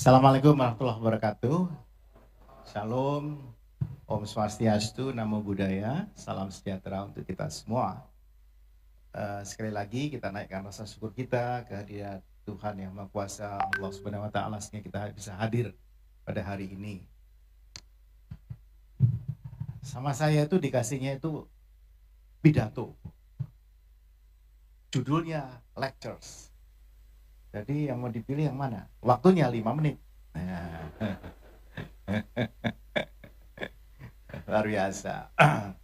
Assalamualaikum warahmatullahi wabarakatuh. Shalom, Om Swastiastu, Namo Buddhaya, salam sejahtera untuk kita semua. Eh, sekali lagi kita naikkan rasa syukur kita kehadiran Tuhan yang Maha Kuasa Allah Subhanahu Wa Taala sehingga kita bisa hadir pada hari ini. Sama saya itu dikasihnya itu pidato. Judulnya lectures jadi yang mau dipilih yang mana? Waktunya lima menit. Luar biasa.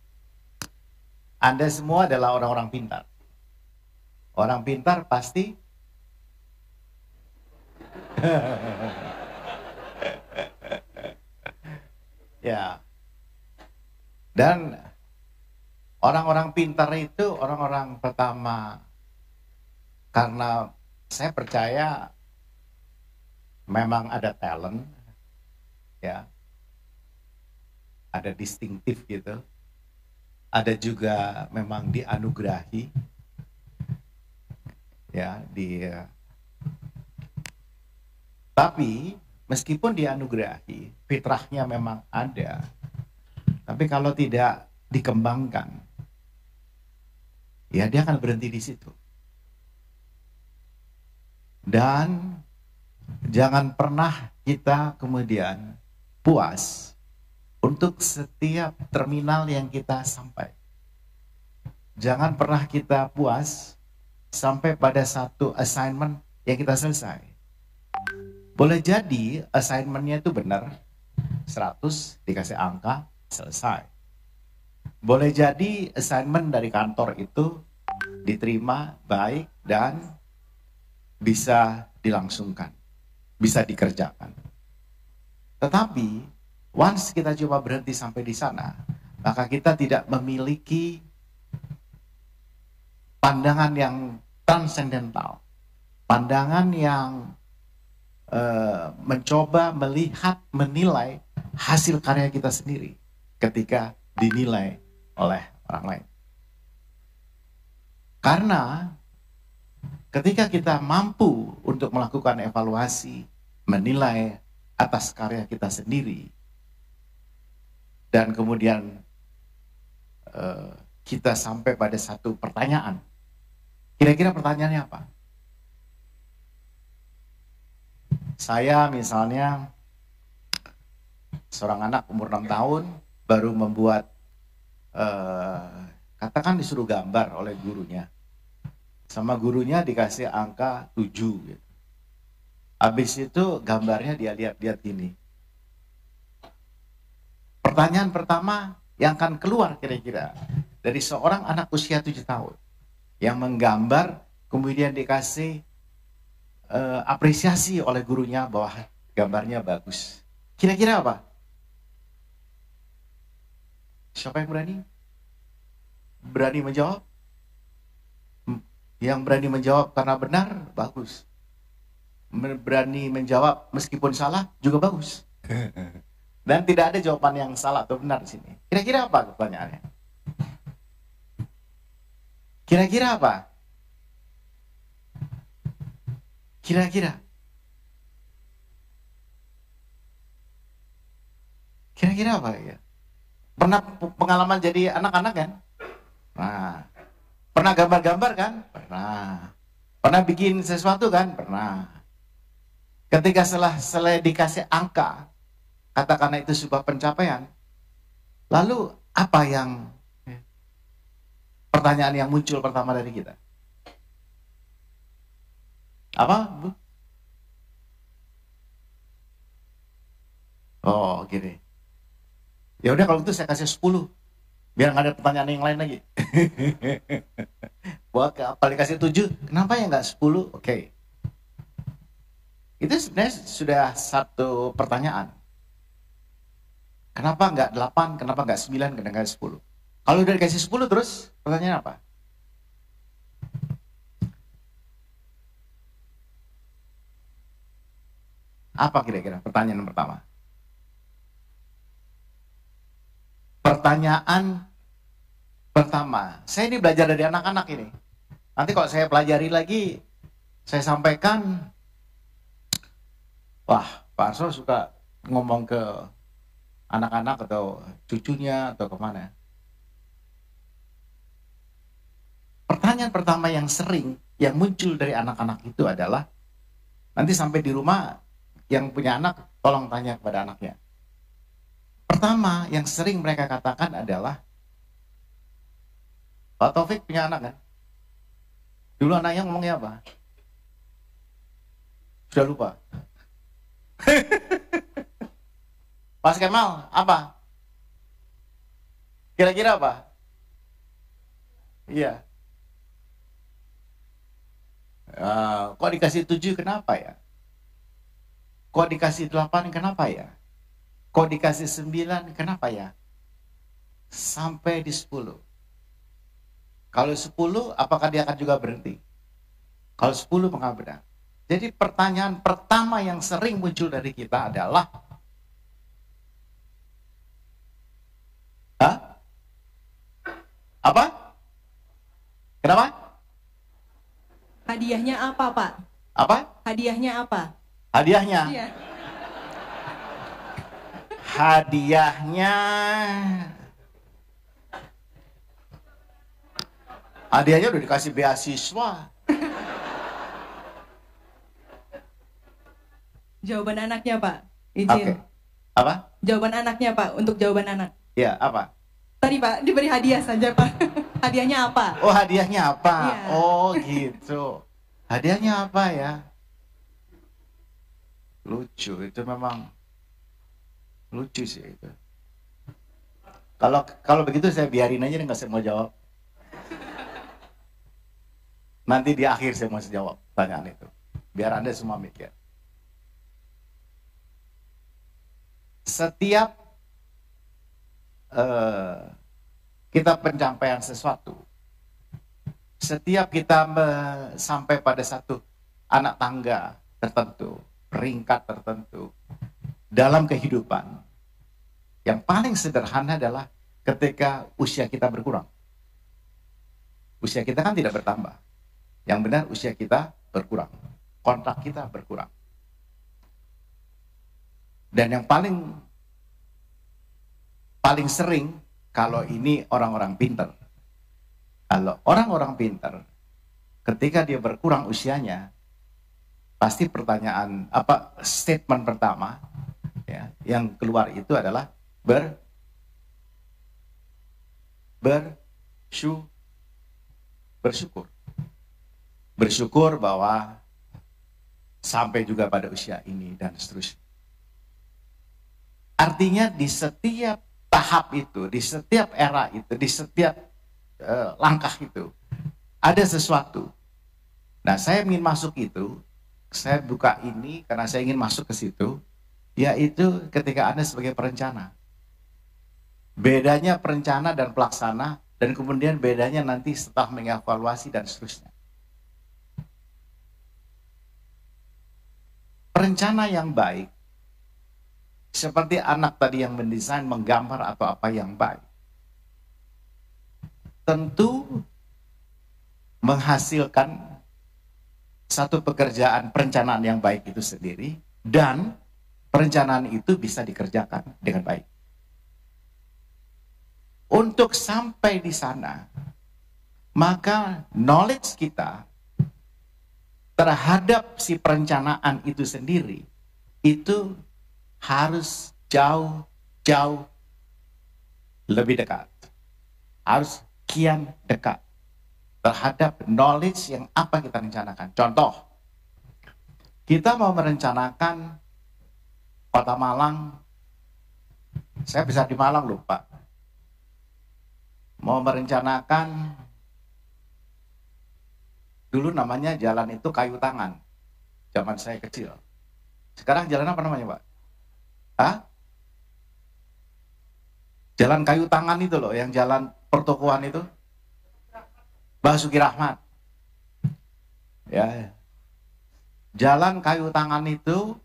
Anda semua adalah orang-orang pintar. Orang pintar pasti ya. Dan orang-orang pintar itu orang-orang pertama karena saya percaya memang ada talent ya ada distintif gitu ada juga memang dianugerahi ya di tapi meskipun dianugerahi fitrahnya memang ada tapi kalau tidak dikembangkan ya dia akan berhenti di situ dan jangan pernah kita kemudian puas untuk setiap terminal yang kita sampai. Jangan pernah kita puas sampai pada satu assignment yang kita selesai. Boleh jadi assignmentnya itu benar, 100 dikasih angka, selesai. Boleh jadi assignment dari kantor itu diterima baik dan bisa dilangsungkan, bisa dikerjakan. Tetapi, once kita coba berhenti sampai di sana, maka kita tidak memiliki pandangan yang transcendental, pandangan yang uh, mencoba melihat, menilai hasil karya kita sendiri ketika dinilai oleh orang lain. Karena Ketika kita mampu untuk melakukan evaluasi, menilai atas karya kita sendiri, dan kemudian eh, kita sampai pada satu pertanyaan. Kira-kira pertanyaannya apa? Saya misalnya seorang anak umur 6 tahun baru membuat eh, katakan disuruh gambar oleh gurunya sama gurunya dikasih angka 7 gitu. Habis itu gambarnya dia lihat-lihat gini. Pertanyaan pertama yang akan keluar kira-kira dari seorang anak usia 7 tahun yang menggambar kemudian dikasih uh, apresiasi oleh gurunya bahwa gambarnya bagus. Kira-kira apa? Siapa yang berani? Berani menjawab? Yang berani menjawab karena benar, bagus. Berani menjawab meskipun salah juga bagus. Dan tidak ada jawaban yang salah atau benar di sini. Kira-kira apa pertanyaannya? Kira-kira apa? Kira-kira. Kira-kira apa ya? Pernah pengalaman jadi anak-anak kan? Nah, Pernah gambar-gambar kan? Pernah. Pernah bikin sesuatu kan? Pernah. Ketika setelah selesai dikasih angka, katakanlah itu sebuah pencapaian, lalu apa yang pertanyaan yang muncul pertama dari kita? Apa, Oh, gini. Ya udah kalau itu saya kasih 10 biar nggak ada pertanyaan yang lain lagi ke aplikasi 7 kenapa ya nggak 10 oke okay. itu sebenarnya sudah satu pertanyaan kenapa nggak 8 kenapa nggak 9 kenapa nggak 10 kalau udah dikasih 10 terus pertanyaan apa apa kira-kira pertanyaan pertama Pertanyaan pertama, saya ini belajar dari anak-anak ini. Nanti kalau saya pelajari lagi, saya sampaikan, wah Pak Arso suka ngomong ke anak-anak atau cucunya atau kemana. Pertanyaan pertama yang sering yang muncul dari anak-anak itu adalah nanti sampai di rumah yang punya anak tolong tanya kepada anaknya Pertama, yang sering mereka katakan adalah, Pak Taufik punya anak kan? Dulu anaknya ngomongnya apa? Sudah lupa. Mas Kemal, apa? Kira-kira apa? Iya. Uh, kok dikasih tujuh kenapa ya? Kok dikasih delapan kenapa ya? Kok dikasih sembilan, kenapa ya? Sampai di sepuluh. Kalau sepuluh, apakah dia akan juga berhenti? Kalau sepuluh, mengapa Jadi pertanyaan pertama yang sering muncul dari kita adalah, Hah? Apa? Kenapa? Hadiahnya apa, Pak? Apa? Hadiahnya apa? Hadiahnya? Hadiah. Iya hadiahnya hadiahnya udah dikasih beasiswa jawaban anaknya pak izin okay. apa jawaban anaknya pak untuk jawaban anak ya apa tadi pak diberi hadiah saja pak hadiahnya apa oh hadiahnya apa ya. oh gitu hadiahnya apa ya lucu itu memang lucu sih itu kalau kalau begitu saya biarin aja nggak saya mau jawab nanti di akhir saya mau jawab pertanyaan itu biar anda semua mikir setiap uh, eh, kita pencapaian sesuatu setiap kita sampai pada satu anak tangga tertentu, peringkat tertentu dalam kehidupan, yang paling sederhana adalah ketika usia kita berkurang. Usia kita kan tidak bertambah. Yang benar usia kita berkurang. Kontrak kita berkurang. Dan yang paling paling sering kalau ini orang-orang pinter. Kalau orang-orang pinter, ketika dia berkurang usianya, pasti pertanyaan apa statement pertama ya, yang keluar itu adalah ber bersyukur bersyukur bahwa sampai juga pada usia ini dan seterusnya artinya di setiap tahap itu di setiap era itu di setiap uh, langkah itu ada sesuatu nah saya ingin masuk itu saya buka ini karena saya ingin masuk ke situ yaitu ketika anda sebagai perencana bedanya perencana dan pelaksana, dan kemudian bedanya nanti setelah mengevaluasi dan seterusnya. Perencana yang baik, seperti anak tadi yang mendesain, menggambar atau apa yang baik, tentu menghasilkan satu pekerjaan perencanaan yang baik itu sendiri dan perencanaan itu bisa dikerjakan dengan baik. Untuk sampai di sana, maka knowledge kita terhadap si perencanaan itu sendiri itu harus jauh-jauh lebih dekat. Harus kian dekat terhadap knowledge yang apa kita rencanakan. Contoh, kita mau merencanakan kota Malang. Saya bisa di Malang loh Pak mau merencanakan dulu namanya jalan itu kayu tangan zaman saya kecil sekarang jalan apa namanya pak Hah? jalan kayu tangan itu loh yang jalan pertokoan itu Basuki Rahmat ya jalan kayu tangan itu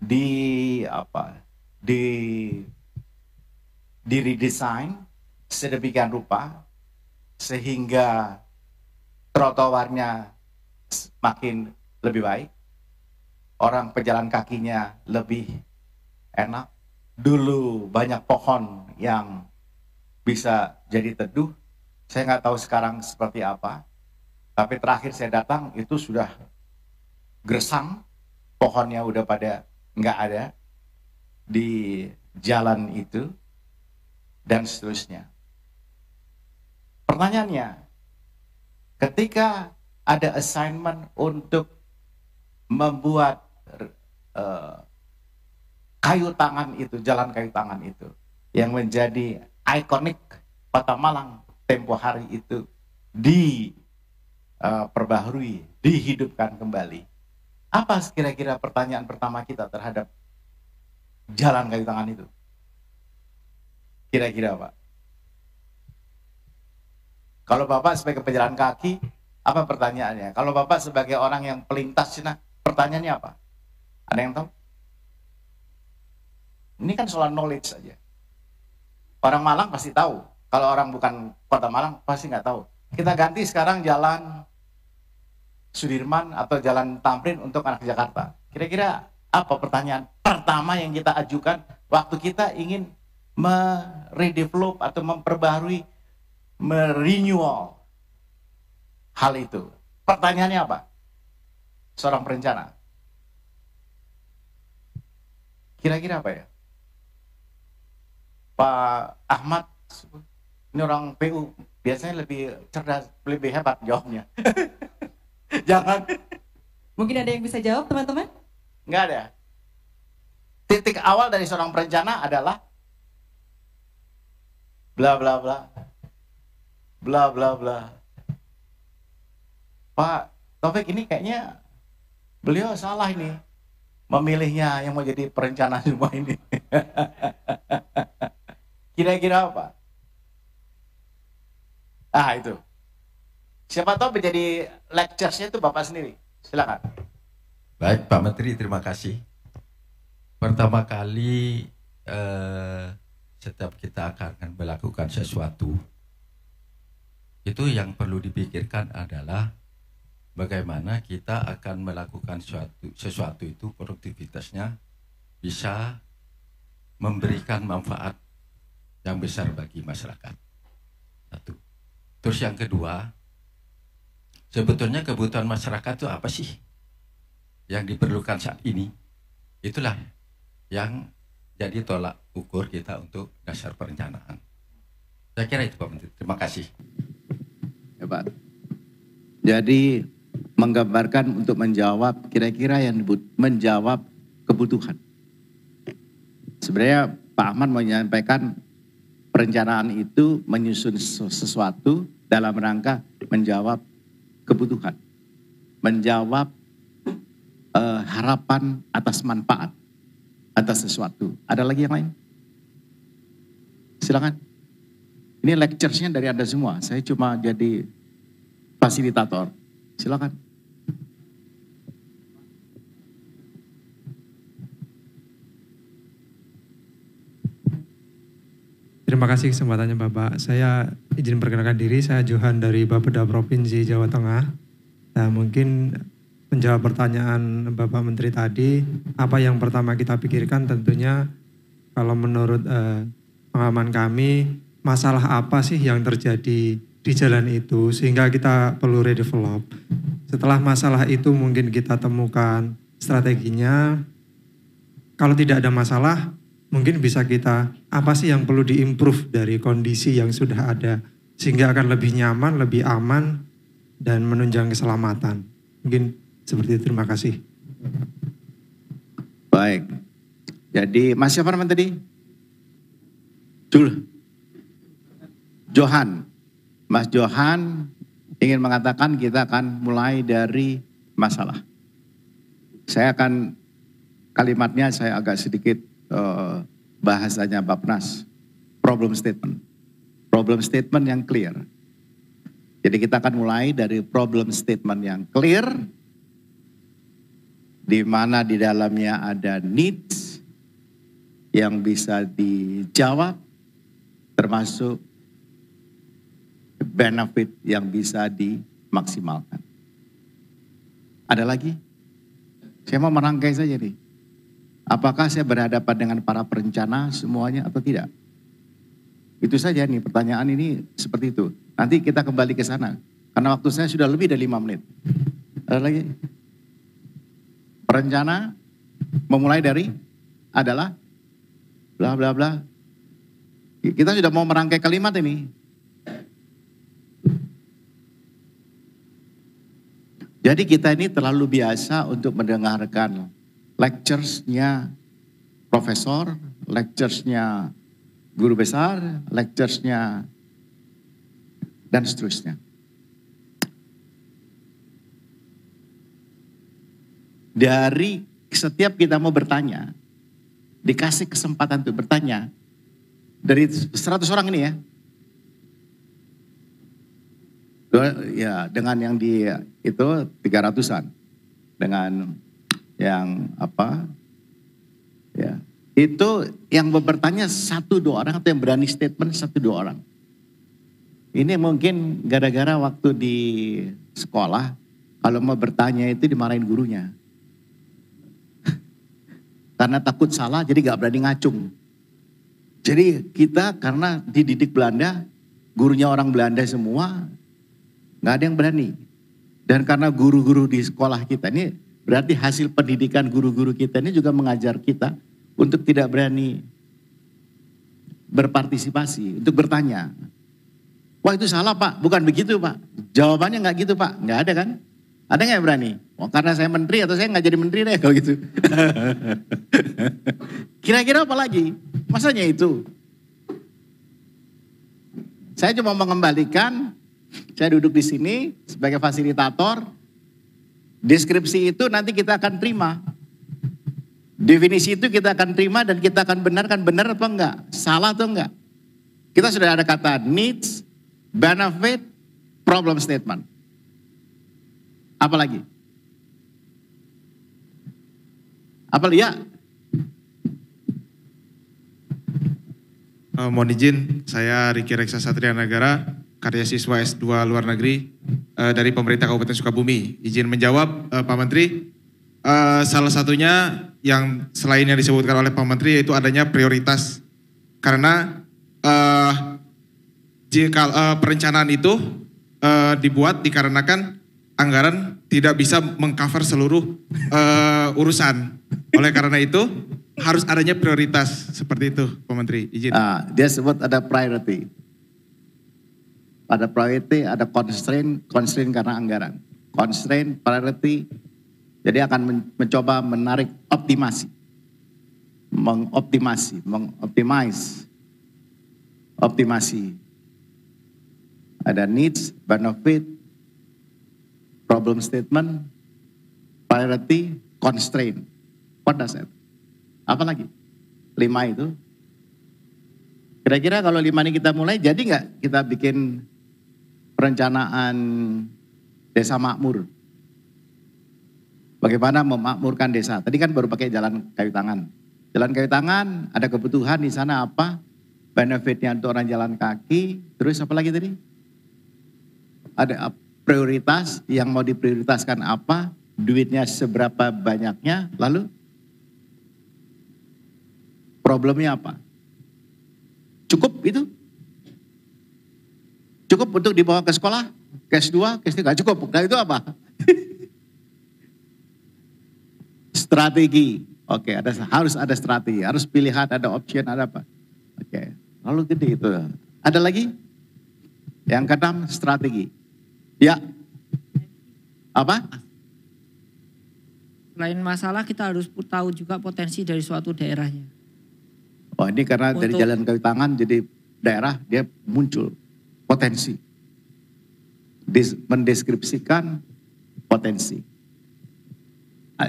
di apa di di redesign sedemikian rupa sehingga trotoarnya makin lebih baik, orang pejalan kakinya lebih enak. Dulu banyak pohon yang bisa jadi teduh, saya nggak tahu sekarang seperti apa, tapi terakhir saya datang itu sudah gersang, pohonnya udah pada nggak ada di jalan itu, dan seterusnya. Pertanyaannya, ketika ada assignment untuk membuat uh, kayu tangan itu, jalan kayu tangan itu, yang menjadi ikonik Kota Malang tempo hari itu diperbaharui, eh, uh, dihidupkan kembali. Apa kira-kira pertanyaan pertama kita terhadap jalan kayu tangan itu? Kira-kira Pak? Kalau Bapak sebagai pejalan kaki, apa pertanyaannya? Kalau Bapak sebagai orang yang pelintas, cina pertanyaannya apa? Ada yang tahu? Ini kan soal knowledge saja. Orang Malang pasti tahu. Kalau orang bukan kota Malang pasti nggak tahu. Kita ganti sekarang jalan Sudirman atau jalan Tamrin untuk anak Jakarta. Kira-kira apa pertanyaan pertama yang kita ajukan waktu kita ingin meredevelop atau memperbarui merenewal hal itu. Pertanyaannya apa? Seorang perencana. Kira-kira apa ya? Pak Ahmad, ini orang PU, biasanya lebih cerdas, lebih hebat jawabnya. Jangan. Mungkin ada yang bisa jawab teman-teman? Enggak ada. Titik awal dari seorang perencana adalah bla bla bla bla bla bla Pak Taufik ini kayaknya beliau salah ini memilihnya yang mau jadi perencana semua ini kira-kira apa ah itu siapa tahu menjadi lecturesnya itu bapak sendiri silakan baik Pak Menteri terima kasih pertama kali eh, setiap kita akan melakukan sesuatu itu yang perlu dipikirkan adalah bagaimana kita akan melakukan suatu, sesuatu itu produktivitasnya bisa memberikan manfaat yang besar bagi masyarakat. Satu. Terus yang kedua, sebetulnya kebutuhan masyarakat itu apa sih yang diperlukan saat ini? Itulah yang jadi tolak ukur kita untuk dasar perencanaan. Saya kira itu Pak Menteri. Terima kasih. Pak. Jadi menggambarkan untuk menjawab kira-kira yang menjawab kebutuhan. Sebenarnya Pak Ahmad menyampaikan perencanaan itu menyusun sesuatu dalam rangka menjawab kebutuhan, menjawab uh, harapan atas manfaat atas sesuatu. Ada lagi yang lain? Silakan. Ini lecturesnya dari Anda semua. Saya cuma jadi fasilitator. Silakan. Terima kasih kesempatannya Bapak. Saya izin perkenalkan diri, saya Johan dari Bapeda Provinsi Jawa Tengah. Nah, mungkin menjawab pertanyaan Bapak Menteri tadi, apa yang pertama kita pikirkan tentunya kalau menurut eh, pengalaman kami masalah apa sih yang terjadi di jalan itu sehingga kita perlu redevelop. Setelah masalah itu mungkin kita temukan strateginya. Kalau tidak ada masalah, mungkin bisa kita apa sih yang perlu diimprove dari kondisi yang sudah ada sehingga akan lebih nyaman, lebih aman dan menunjang keselamatan. Mungkin seperti itu. Terima kasih. Baik. Jadi Mas siapa namanya tadi? Jul. Johan. Mas Johan ingin mengatakan kita akan mulai dari masalah. Saya akan kalimatnya saya agak sedikit uh, bahasanya Bapnas. Problem statement. Problem statement yang clear. Jadi kita akan mulai dari problem statement yang clear, di mana di dalamnya ada needs yang bisa dijawab, termasuk benefit yang bisa dimaksimalkan. Ada lagi? Saya mau merangkai saja nih. Apakah saya berhadapan dengan para perencana semuanya atau tidak? Itu saja nih pertanyaan ini seperti itu. Nanti kita kembali ke sana. Karena waktu saya sudah lebih dari lima menit. Ada lagi? Perencana memulai dari adalah bla bla bla. Kita sudah mau merangkai kalimat ini. Jadi kita ini terlalu biasa untuk mendengarkan lecturesnya profesor, lecturesnya guru besar, lecturesnya dan seterusnya. Dari setiap kita mau bertanya, dikasih kesempatan untuk bertanya. Dari 100 orang ini ya, ya dengan yang di itu tiga ratusan Dengan yang apa? Ya. Itu yang bertanya satu dua orang atau yang berani statement satu dua orang. Ini mungkin gara-gara waktu di sekolah kalau mau bertanya itu dimarahin gurunya. karena takut salah jadi gak berani ngacung. Jadi kita karena dididik Belanda, gurunya orang Belanda semua, nggak ada yang berani. Dan karena guru-guru di sekolah kita ini berarti hasil pendidikan guru-guru kita ini juga mengajar kita untuk tidak berani berpartisipasi, untuk bertanya. Wah itu salah pak, bukan begitu pak. Jawabannya nggak gitu pak, nggak ada kan? Ada nggak yang berani? Oh, karena saya menteri atau saya nggak jadi menteri deh kalau gitu. Kira-kira apa lagi? Masanya itu. Saya cuma mengembalikan saya duduk di sini sebagai fasilitator. Deskripsi itu nanti kita akan terima. Definisi itu kita akan terima dan kita akan benarkan benar apa enggak, salah atau enggak. Kita sudah ada kata needs, benefit, problem statement. Apalagi? Apalagi ya? Uh, mohon izin, saya Riki Reksa Satria Nagara, karya siswa S2 luar negeri uh, dari pemerintah Kabupaten Sukabumi. Izin menjawab uh, Pak Menteri, uh, salah satunya yang selain yang disebutkan oleh Pak Menteri yaitu adanya prioritas. Karena uh, jika uh, perencanaan itu uh, dibuat dikarenakan anggaran tidak bisa mengcover seluruh uh, urusan. Oleh karena itu harus adanya prioritas seperti itu, Pak Menteri. Izin. Uh, dia sebut ada priority. Ada priority ada constraint, constraint karena anggaran. Constraint, priority, jadi akan mencoba menarik optimasi. Mengoptimasi, mengoptimize. Optimasi. Ada needs, benefit, problem statement, priority, constraint. What does that? Apa lagi? Lima itu. Kira-kira kalau lima ini kita mulai, jadi nggak kita bikin perencanaan desa makmur. Bagaimana memakmurkan desa. Tadi kan baru pakai jalan kayu tangan. Jalan kayu tangan, ada kebutuhan di sana apa? Benefitnya untuk orang jalan kaki. Terus apa lagi tadi? Ada prioritas yang mau diprioritaskan apa? Duitnya seberapa banyaknya? Lalu problemnya apa? Cukup itu? Cukup untuk dibawa ke sekolah? Cash 2, cash 3, cukup. Nah itu apa? strategi. Oke, okay, ada harus ada strategi, harus pilihan, ada option, ada apa. Oke, okay. lalu gede itu. Ada lagi? Yang keenam strategi. Ya. Apa? Selain masalah kita harus tahu juga potensi dari suatu daerahnya. Oh ini karena Untuk, dari jalan kaki tangan jadi daerah dia muncul potensi. mendeskripsikan potensi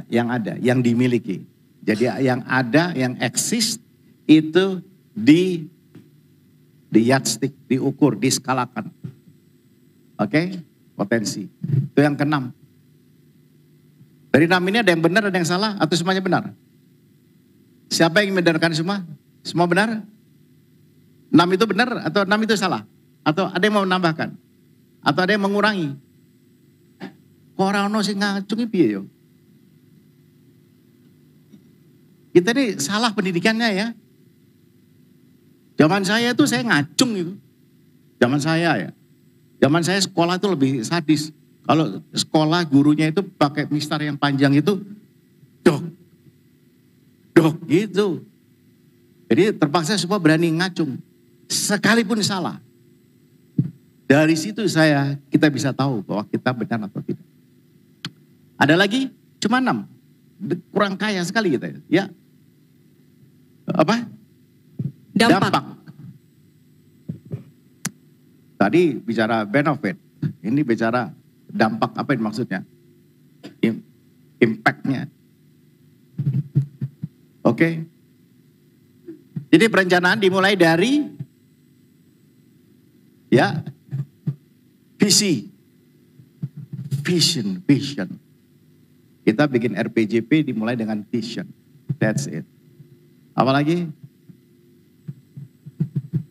yang ada, yang dimiliki. Jadi yang ada, yang eksis itu di di yardstick, diukur, diskalakan. Oke, okay? potensi. Itu yang keenam. Dari enam ini ada yang benar, ada yang salah, atau semuanya benar? Siapa yang membenarkan semua? Semua benar? Enam itu benar atau enam itu salah? Atau ada yang mau menambahkan? Atau ada yang mengurangi? Kok orang ono sing ngacungi piye yo? Kita ini salah pendidikannya ya. Zaman saya itu saya ngacung itu. Zaman saya ya. Zaman saya sekolah itu lebih sadis. Kalau sekolah gurunya itu pakai mistar yang panjang itu dok. Dok gitu. Jadi terpaksa semua berani ngacung. Sekalipun salah. Dari situ saya kita bisa tahu bahwa kita benar atau tidak. Ada lagi cuma enam, kurang kaya sekali kita ya. ya. Apa? Dampak. Dampak. Tadi bicara benefit, ini bicara dampak apa yang maksudnya? Impactnya. Oke. Okay. Jadi perencanaan dimulai dari ya visi, vision, vision. Kita bikin RPJP dimulai dengan vision. That's it. Apalagi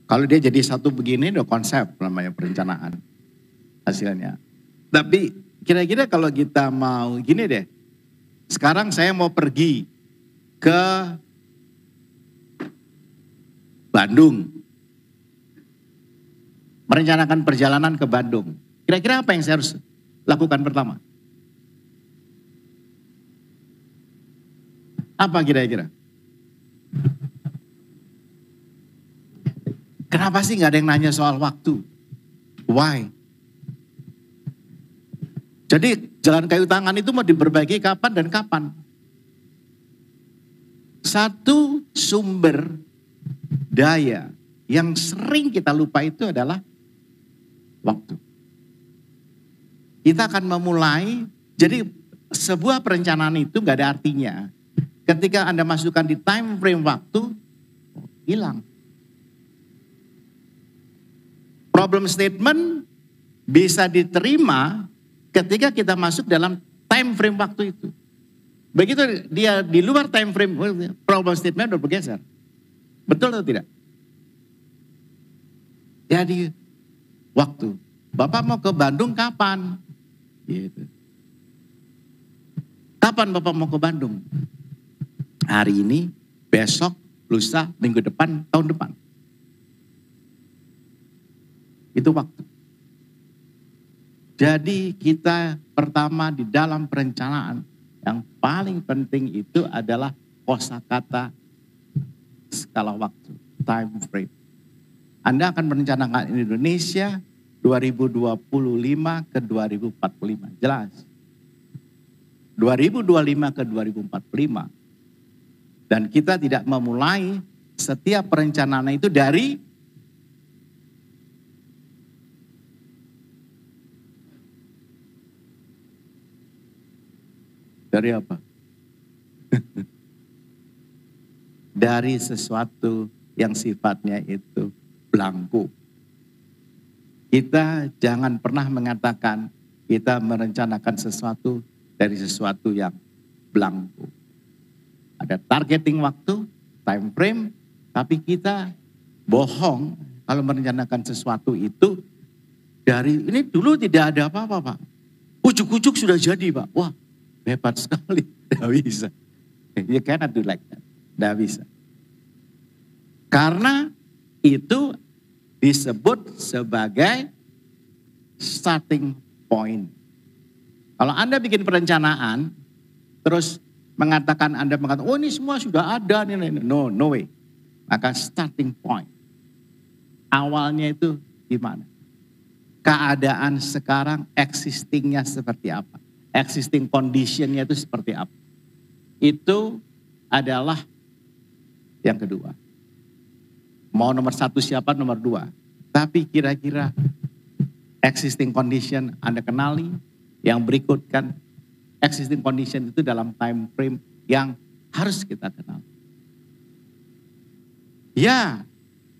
kalau dia jadi satu begini udah konsep namanya perencanaan hasilnya. Tapi kira-kira kalau kita mau gini deh. Sekarang saya mau pergi ke Bandung merencanakan perjalanan ke Bandung. Kira-kira apa yang saya harus lakukan pertama? Apa kira-kira? Kenapa sih nggak ada yang nanya soal waktu? Why? Jadi jalan kayu tangan itu mau diperbaiki kapan dan kapan. Satu sumber daya yang sering kita lupa itu adalah waktu. Kita akan memulai, jadi sebuah perencanaan itu gak ada artinya. Ketika Anda masukkan di time frame waktu, hilang. Problem statement bisa diterima ketika kita masuk dalam time frame waktu itu. Begitu dia di luar time frame, problem statement udah bergeser. Betul atau tidak? Jadi waktu. Bapak mau ke Bandung kapan? Gitu. Kapan Bapak mau ke Bandung? Hari ini, besok, lusa, minggu depan, tahun depan. Itu waktu. Jadi kita pertama di dalam perencanaan yang paling penting itu adalah kosakata skala waktu, time frame. Anda akan merencanakan Indonesia 2025 ke 2045. Jelas. 2025 ke 2045. Dan kita tidak memulai setiap perencanaan itu dari dari apa? dari sesuatu yang sifatnya itu belangku. Kita jangan pernah mengatakan kita merencanakan sesuatu dari sesuatu yang belangku. Ada targeting waktu, time frame, tapi kita bohong kalau merencanakan sesuatu itu dari ini dulu tidak ada apa-apa, Pak. Ujuk-ujuk sudah jadi, Pak. Wah, hebat sekali. Tidak bisa. You cannot do like that. Tidak bisa. Karena itu disebut sebagai starting point. Kalau Anda bikin perencanaan, terus mengatakan Anda mengatakan, oh ini semua sudah ada, ini nih. no, no way. Maka starting point. Awalnya itu gimana? Keadaan sekarang existingnya seperti apa? Existing conditionnya itu seperti apa? Itu adalah yang kedua. Mau nomor satu siapa, nomor dua. Tapi kira-kira existing condition Anda kenali, yang berikut kan existing condition itu dalam time frame yang harus kita kenal. Ya,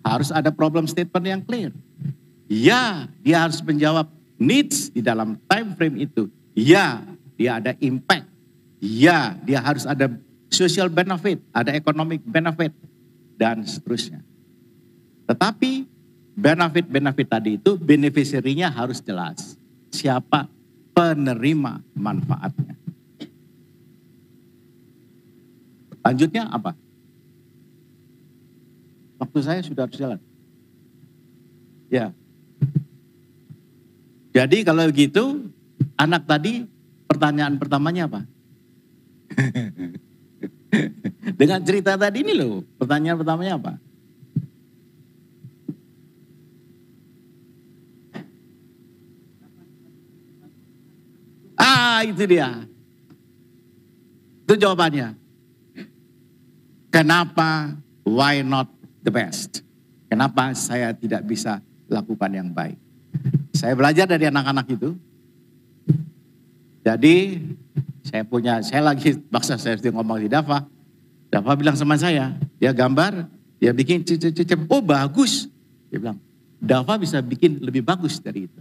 harus ada problem statement yang clear. Ya, dia harus menjawab needs di dalam time frame itu. Ya, dia ada impact. Ya, dia harus ada social benefit, ada economic benefit, dan seterusnya. Tetapi benefit-benefit tadi itu beneficiary-nya harus jelas. Siapa penerima manfaatnya. Lanjutnya apa? Waktu saya sudah harus jalan. Ya. Jadi kalau begitu, anak tadi pertanyaan pertamanya apa? Dengan cerita tadi ini loh, pertanyaan pertamanya apa? Ah, itu dia. Itu jawabannya. Kenapa why not the best? Kenapa saya tidak bisa lakukan yang baik? Saya belajar dari anak-anak itu. Jadi saya punya, saya lagi maksa saya ngomong di Dafa. Dafa bilang sama saya, dia gambar, dia bikin cip, Oh bagus. Dia bilang, Dafa bisa bikin lebih bagus dari itu.